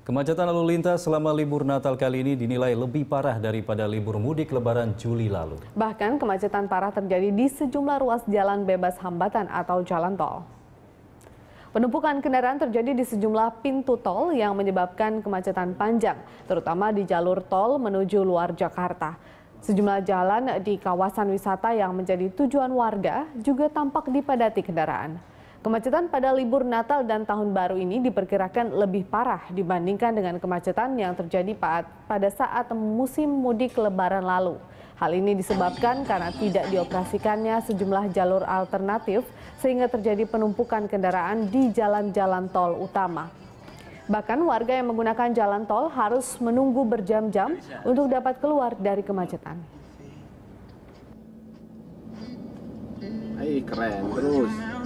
Kemacetan lalu lintas selama libur Natal kali ini dinilai lebih parah daripada libur mudik Lebaran Juli lalu. Bahkan kemacetan parah terjadi di sejumlah ruas jalan bebas hambatan atau jalan tol. Penumpukan kendaraan terjadi di sejumlah pintu tol yang menyebabkan kemacetan panjang, terutama di jalur tol menuju luar Jakarta. Sejumlah jalan di kawasan wisata yang menjadi tujuan warga juga tampak dipadati kendaraan. Kemacetan pada libur Natal dan Tahun Baru ini diperkirakan lebih parah dibandingkan dengan kemacetan yang terjadi pada saat musim mudik Lebaran lalu. Hal ini disebabkan karena tidak dioperasikannya sejumlah jalur alternatif sehingga terjadi penumpukan kendaraan di jalan-jalan tol utama. Bahkan warga yang menggunakan jalan tol harus menunggu berjam-jam untuk dapat keluar dari kemacetan. Hai, keren terus.